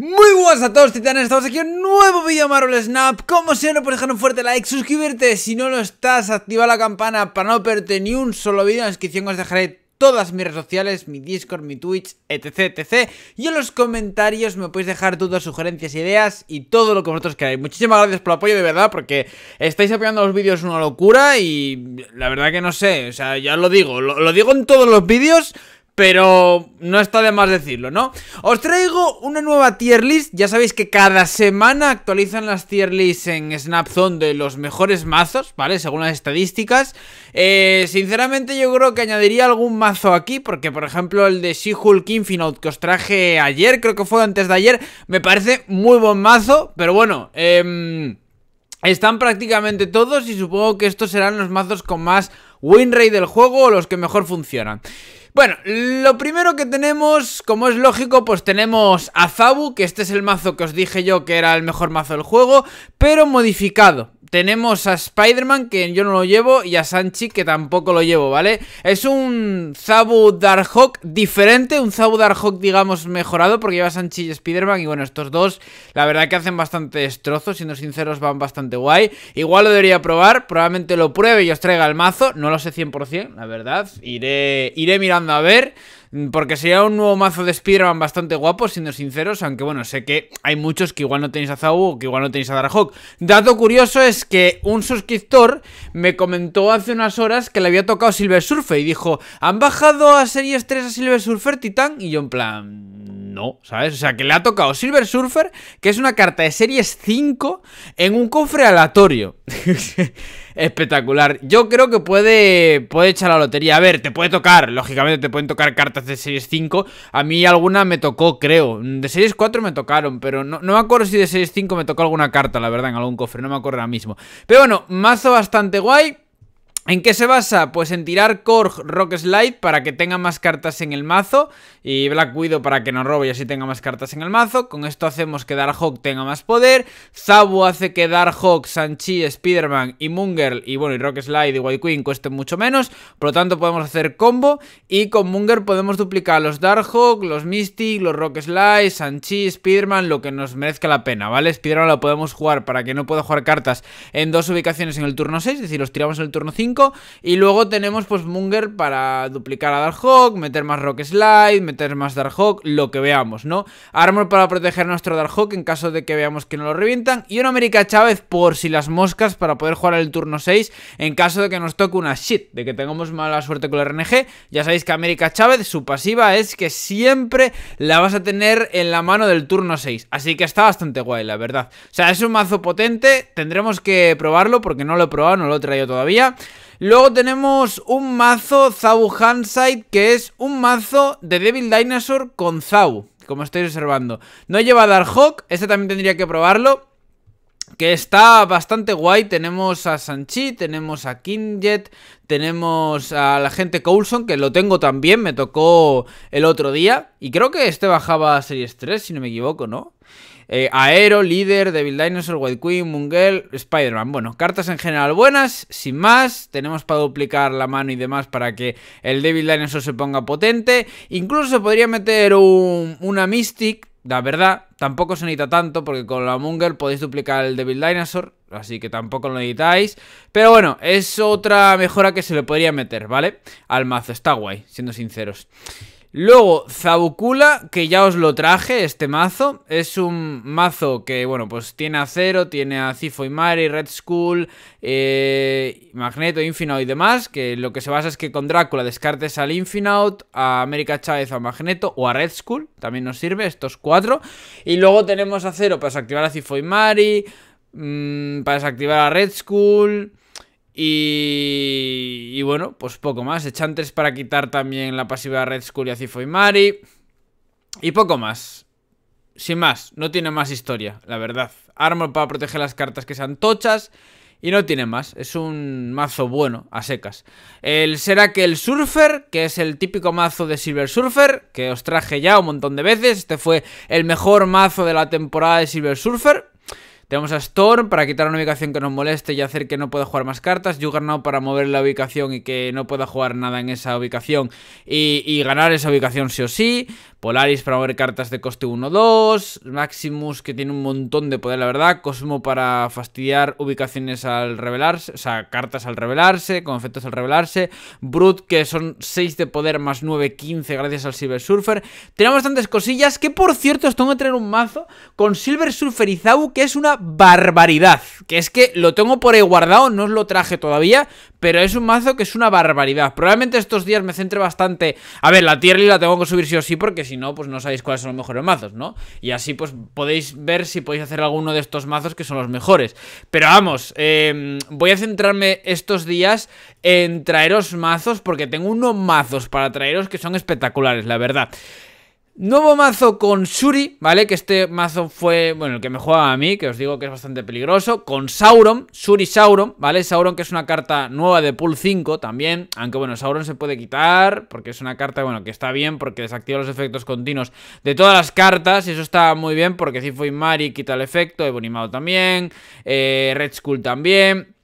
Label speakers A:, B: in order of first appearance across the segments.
A: Muy buenas a todos titanes, estamos aquí en un nuevo vídeo de Marvel Snap Como siempre, puedes dejar un fuerte like, suscribirte si no lo estás, activa la campana para no perderte ni un solo vídeo En la descripción os dejaré todas mis redes sociales, mi Discord, mi Twitch, etc, etc Y en los comentarios me podéis dejar dudas, sugerencias, ideas y todo lo que vosotros queráis Muchísimas gracias por el apoyo, de verdad, porque estáis apoyando los vídeos una locura Y la verdad que no sé, o sea, ya lo digo, lo, lo digo en todos los vídeos pero no está de más decirlo, ¿no? Os traigo una nueva tier list, ya sabéis que cada semana actualizan las tier lists en Snapzone de los mejores mazos, ¿vale? Según las estadísticas. Eh, sinceramente yo creo que añadiría algún mazo aquí, porque por ejemplo el de She-Hulk Infinite que os traje ayer, creo que fue antes de ayer, me parece muy buen mazo, pero bueno, em, Están prácticamente todos y supongo que estos serán los mazos con más win rate del juego o los que mejor funcionan. Bueno, lo primero que tenemos, como es lógico, pues tenemos a Zabu, que este es el mazo que os dije yo que era el mejor mazo del juego, pero modificado tenemos a Spider-Man, que yo no lo llevo, y a Sanchi, que tampoco lo llevo, ¿vale? Es un Zabu Darkhawk diferente, un Zabu Darkhawk, digamos, mejorado, porque lleva a Sanchi y Spider-Man, y bueno, estos dos, la verdad que hacen bastante destrozo. siendo sinceros, van bastante guay. Igual lo debería probar, probablemente lo pruebe y os traiga el mazo, no lo sé 100%, la verdad, iré, iré mirando a ver... Mm, porque sería un nuevo mazo de spider bastante guapo, siendo sinceros, aunque bueno, sé que hay muchos que igual no tenéis a Zau o que igual no tenéis a Darkhawk. Dato curioso es que un suscriptor me comentó hace unas horas que le había tocado Silver Surfer y dijo, ¿han bajado a Series 3 a Silver Surfer Titán? Y yo en plan, no, ¿sabes? O sea, que le ha tocado Silver Surfer, que es una carta de Series 5, en un cofre aleatorio. espectacular. Yo creo que puede, puede echar la lotería. A ver, te puede tocar, lógicamente te pueden tocar cartas de Series 5. A mí alguna me tocó, creo. De Series 4 me tocaron, pero no, no me acuerdo si de Series 5 me tocó alguna carta, la verdad, en algún cofre. No me acuerdo ahora mismo. Pero bueno, mazo bastante guay. ¿En qué se basa? Pues en tirar Korg Rock Slide para que tenga más cartas en el mazo y Black Widow para que no robe y así tenga más cartas en el mazo. Con esto hacemos que Darkhawk tenga más poder. Zabu hace que Darkhawk, Sanchi, Spiderman man y Munger y bueno, y Rock Slide y White Queen cuesten mucho menos. Por lo tanto podemos hacer combo y con Munger podemos duplicar los Darkhawk, los Mystic, los Rock Slide, Sanchi, Spiderman lo que nos merezca la pena, vale Spiderman lo podemos jugar para que no pueda jugar cartas en dos ubicaciones en el turno 6, es decir, los tiramos en el turno 5 y luego tenemos pues Munger para duplicar a Darkhawk, meter más Rock Slide, meter más Darkhawk, lo que veamos, ¿no? Armor para proteger nuestro Darkhawk en caso de que veamos que no lo revientan. Y una América Chávez por si las moscas para poder jugar el turno 6 en caso de que nos toque una shit, de que tengamos mala suerte con el RNG. Ya sabéis que América Chávez, su pasiva es que siempre la vas a tener en la mano del turno 6. Así que está bastante guay, la verdad. O sea, es un mazo potente, tendremos que probarlo porque no lo he probado, no lo he traído todavía. Luego tenemos un mazo Zabu Handside que es un mazo de Devil Dinosaur con Zau, como estáis observando. No lleva Hawk, este también tendría que probarlo. Que está bastante guay, tenemos a Sanchi, tenemos a Kingjet, tenemos a la gente Coulson, que lo tengo también, me tocó el otro día. Y creo que este bajaba a Series 3, si no me equivoco, ¿no? Eh, Aero, Líder, Devil Dinosaur, White Queen, Mungel, Spider-Man. Bueno, cartas en general buenas, sin más. Tenemos para duplicar la mano y demás para que el Devil Dinosaur se ponga potente. Incluso se podría meter una Mystic, la verdad, tampoco se necesita tanto porque con la Munger podéis duplicar el Devil Dinosaur, así que tampoco lo necesitáis. Pero bueno, es otra mejora que se le podría meter, ¿vale? Al mazo, está guay, siendo sinceros. Luego, Zabukula, que ya os lo traje, este mazo. Es un mazo que, bueno, pues tiene acero, tiene a Cifo y Mari, Red Skull, eh, Magneto, infino y demás. Que lo que se basa es que con Drácula descartes al Infinout, a América Chávez, a Magneto o a Red Skull. También nos sirve estos cuatro. Y luego tenemos a acero para desactivar a Cifo y Mari, mm, para desactivar a Red Skull. Y, bueno, pues poco más. Echantes para quitar también la pasiva Red Scuria y y Mari. Y poco más. Sin más, no tiene más historia, la verdad. Armor para proteger las cartas que sean tochas. Y no tiene más, es un mazo bueno, a secas. El será que el Surfer, que es el típico mazo de Silver Surfer, que os traje ya un montón de veces. Este fue el mejor mazo de la temporada de Silver Surfer. Tenemos a Storm para quitar una ubicación que nos moleste y hacer que no pueda jugar más cartas. Juggernaut para mover la ubicación y que no pueda jugar nada en esa ubicación y, y ganar esa ubicación sí o sí. Polaris para mover cartas de coste 1-2. Maximus que tiene un montón de poder, la verdad. Cosmo para fastidiar ubicaciones al revelarse. O sea, cartas al revelarse, con efectos al revelarse. Brute que son 6 de poder más 9, 15 gracias al Silver Surfer. Tenemos bastantes cosillas que por cierto os tengo que tener un mazo con Silver Surfer y que es una barbaridad que es que lo tengo por ahí guardado, no os lo traje todavía, pero es un mazo que es una barbaridad. Probablemente estos días me centre bastante... A ver, la y la tengo que subir sí o sí, porque si no, pues no sabéis cuáles son los mejores mazos, ¿no? Y así pues podéis ver si podéis hacer alguno de estos mazos que son los mejores. Pero vamos, em, voy a centrarme estos días en traeros mazos, porque tengo unos mazos para traeros que son espectaculares, la verdad. Nuevo mazo con Shuri, ¿vale? Que este mazo fue, bueno, el que me jugaba a mí, que os digo que es bastante peligroso. Con Sauron, Shuri Sauron, ¿vale? Sauron que es una carta nueva de pool 5 también. Aunque bueno, Sauron se puede quitar porque es una carta, bueno, que está bien porque desactiva los efectos continuos de todas las cartas. Y eso está muy bien porque y Mari quita el efecto, Ebonimado también, eh, Red Skull también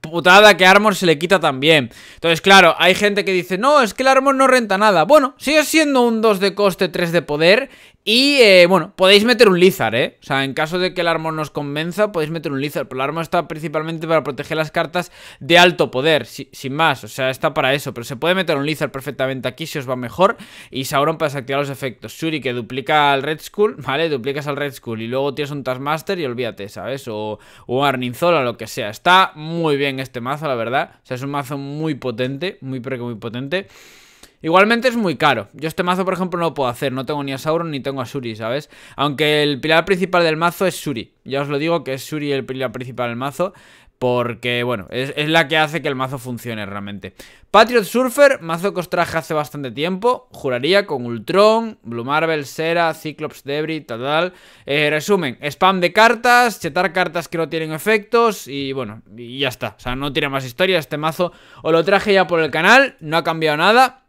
A: putada que Armor se le quita también. Entonces, claro, hay gente que dice, no, es que el Armor no renta nada. Bueno, sigue siendo un 2 de coste, 3 de poder y eh, bueno, podéis meter un Lizard, ¿eh? O sea, en caso de que el armor nos convenza, podéis meter un Lizard. Pero el armor está principalmente para proteger las cartas de alto poder, sin más. O sea, está para eso. Pero se puede meter un Lizard perfectamente aquí si os va mejor. Y Sauron para desactivar los efectos. Shuri que duplica al Red Skull, ¿vale? Duplicas al Red Skull y luego tienes un Taskmaster y olvídate, ¿sabes? O, o un Arninzola, lo que sea. Está muy bien este mazo, la verdad. O sea, es un mazo muy potente, muy preco muy potente. Igualmente es muy caro. Yo este mazo, por ejemplo, no lo puedo hacer. No tengo ni a Sauron ni tengo a Shuri, ¿sabes? Aunque el pilar principal del mazo es Shuri. Ya os lo digo que es Shuri el pilar principal del mazo. Porque, bueno, es, la que hace que el mazo funcione realmente. Patriot Surfer, mazo que os traje hace bastante tiempo. Juraría con Ultron, Blue Marvel, Sera, Cyclops, Debris, tal, tal. Eh, resumen, spam de cartas, chetar cartas que no tienen efectos y, bueno, y ya está. O sea, no tiene más historia este mazo. Os lo traje ya por el canal, no ha cambiado nada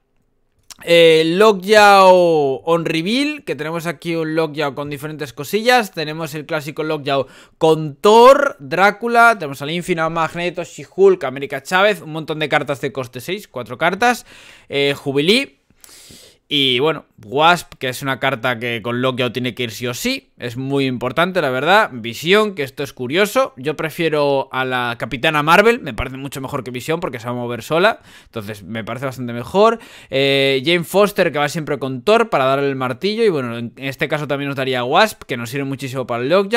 A: eh, Lockjaw on reveal, que tenemos aquí un Lockjaw con diferentes cosillas. Tenemos el clásico Lockjaw con Thor, Drácula, tenemos al Infinite Magneto, she América Chávez, un montón de cartas de coste 6, 4 cartas. Eh, y bueno, Wasp, que es una carta que con Lockjaw tiene que ir sí o sí, es muy importante, la verdad. Visión, que esto es curioso. Yo prefiero a la Capitana Marvel, me parece mucho mejor que Visión porque se va a mover sola, entonces me parece bastante mejor. Eh, Jane Foster, que va siempre con Thor para darle el martillo, y bueno, en este caso también nos daría Wasp, que nos sirve muchísimo para el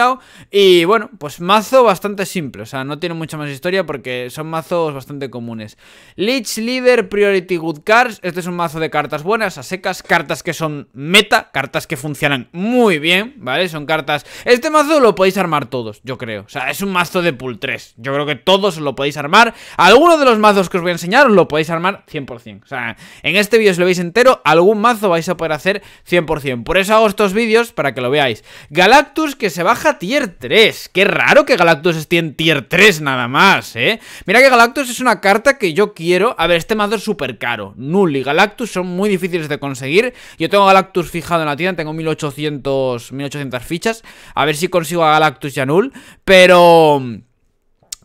A: Y bueno, pues mazo bastante simple, o sea, no tiene mucha más historia porque son mazos bastante comunes. Lich, Leader, Priority Good Cards, este es un mazo de cartas buenas, a cartas que son meta, cartas que funcionan muy bien, ¿vale? Son cartas... Este mazo lo podéis armar todos, yo creo. O sea, es un mazo de pool 3. Yo creo que todos lo podéis armar. Alguno de los mazos que os voy a enseñar lo podéis armar 100%. O sea, en este vídeo, si lo veis entero, algún mazo vais a poder hacer 100%. Por eso hago estos vídeos, para que lo veáis. Galactus que se baja tier 3. Qué raro que Galactus esté en tier 3 nada más, ¿eh? Mira que Galactus es una carta que yo quiero... A ver, este mazo es súper caro. Null y Galactus son muy difíciles de conseguir conseguir. Yo tengo Galactus fijado en la tienda, tengo 1800, 1800 fichas. A ver si consigo a Galactus y a Null, pero...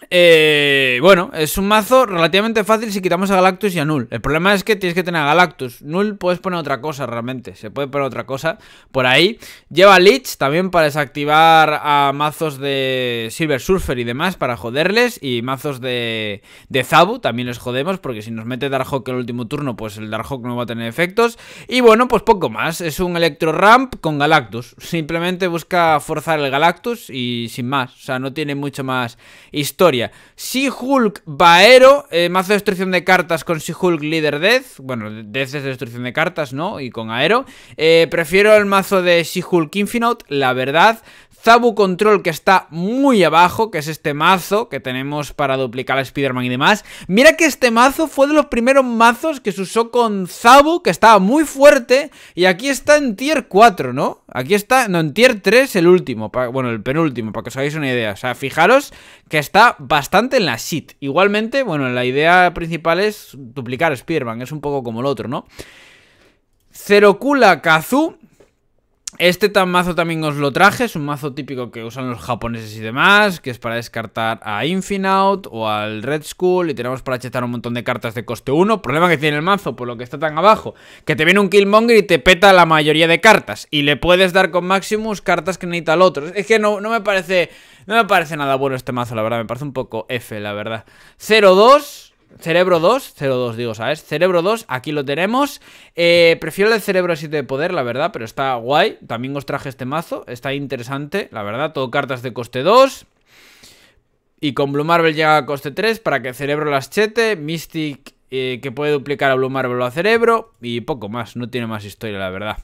A: Eh, bueno, es un mazo relativamente fácil si quitamos a Galactus y a Null. El problema es que tienes que tener a Galactus. Null puedes poner otra cosa realmente. Se puede poner otra cosa por ahí. Lleva Lich también para desactivar a mazos de Silver Surfer y demás para joderles. Y mazos de, Zabu también les jodemos porque si nos mete Darkhawk el último turno, pues el Darkhawk no va a tener efectos. Y bueno, pues poco más. Es un Electro Ramp con Galactus. Simplemente busca forzar el Galactus y sin más. O sea, no tiene mucho más historia. Si hulk va mazo de destrucción de cartas con Si hulk Leader Death. Bueno, Death es de destrucción de cartas, ¿no? Y con Aero. Eh, prefiero el mazo de Si hulk Infinite, la verdad. Zabu Control que está muy abajo, que es este mazo que tenemos para duplicar a Spider-Man y demás. Mira que este mazo fue de los primeros mazos que se usó con Zabu, que estaba muy fuerte, y aquí está en tier 4, ¿no? Aquí está no, en tier 3 el último, bueno, el penúltimo, para que os hagáis una idea. O sea, fijaros que está bastante en la shit. Igualmente, bueno, la idea principal es duplicar Spearman, es un poco como el otro, ¿no? Zerokula Kazu este tan mazo también os lo traje, es un mazo típico que usan los japoneses y demás, que es para descartar a Out o al Red school y tenemos para chetar un montón de cartas de coste 1. Problema que tiene el mazo, por lo que está tan abajo, que te viene un Killmonger y te peta la mayoría de cartas y le puedes dar con Maximus cartas que necesita el otro. Es que no, no me parece no me parece nada bueno este mazo, la verdad, me parece un poco F, la verdad. 0-2... Cerebro 2, 02 digo, ¿sabes? Cerebro 2, aquí lo tenemos. Eh, prefiero el Cerebro 7 de poder, la verdad, pero está guay. También os traje este mazo, está interesante, la verdad. Todo cartas de coste 2. Y con Blue Marvel llega a coste 3 para que Cerebro las chete. Mystic eh, que puede duplicar a Blue Marvel o a Cerebro. Y poco más, no tiene más historia, la verdad.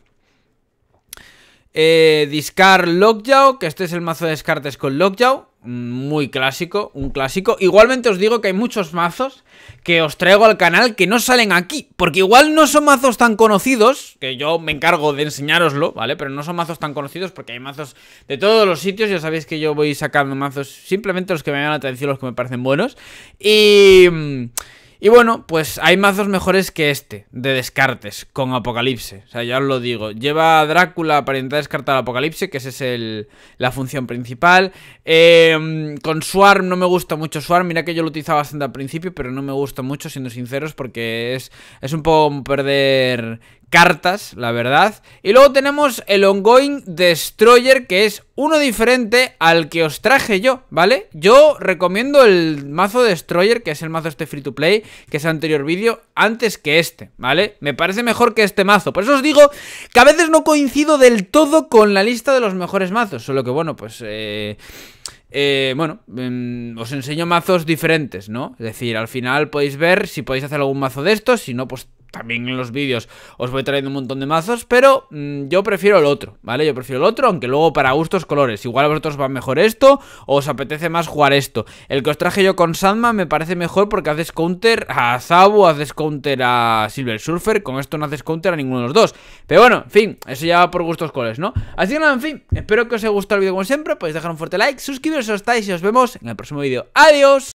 A: Eh, discar Lockjaw, que este es el mazo de descartes con Lockjaw. Muy clásico, un clásico. Igualmente os digo que hay muchos mazos que os traigo al canal que no salen aquí. Porque igual no son mazos tan conocidos, que yo me encargo de enseñároslo, ¿vale? Pero no son mazos tan conocidos porque hay mazos de todos los sitios. Ya sabéis que yo voy sacando mazos simplemente los que me llaman la atención, los que me parecen buenos. Y... Mm, y bueno, pues hay mazos mejores que este, de descartes, con Apocalipse. O sea, ya os lo digo. Lleva Drácula para intentar descartar Apocalipse, que esa es el, la función principal. Em, con Swarm no me gusta mucho Swarm. Mira que yo lo utilizaba bastante al principio, pero no me gusta mucho, siendo sinceros, porque es, es un poco perder cartas, la verdad. Y luego tenemos el Ongoing Destroyer, que es uno diferente al que os traje yo, ¿vale? Yo recomiendo el mazo Destroyer, que es el mazo este free to play, que es anterior vídeo, antes que este, ¿vale? Me parece mejor que este mazo. Por eso os digo que a veces no coincido del todo con la lista de los mejores mazos, solo que bueno, pues... Eh... eh bueno, em, os enseño mazos diferentes, ¿no? Es decir, al final podéis ver si podéis hacer algún mazo de estos, si no, pues también en los vídeos os voy trayendo un montón de mazos, pero mm, yo prefiero el otro, ¿vale? Yo prefiero el otro, aunque luego para gustos colores. Igual a vosotros va mejor esto, o os apetece más jugar esto. El que os traje yo con Sandman me parece mejor porque haces counter a Zabu, haces counter a Silver Surfer, con esto no haces counter a ninguno de los dos. Pero bueno, en fin, eso ya va por gustos colores, ¿no? Así que nada, en fin, espero que os haya gustado el vídeo como siempre, podéis dejar un fuerte like, suscribiros si os estáis y os vemos en el próximo vídeo. ¡Adiós!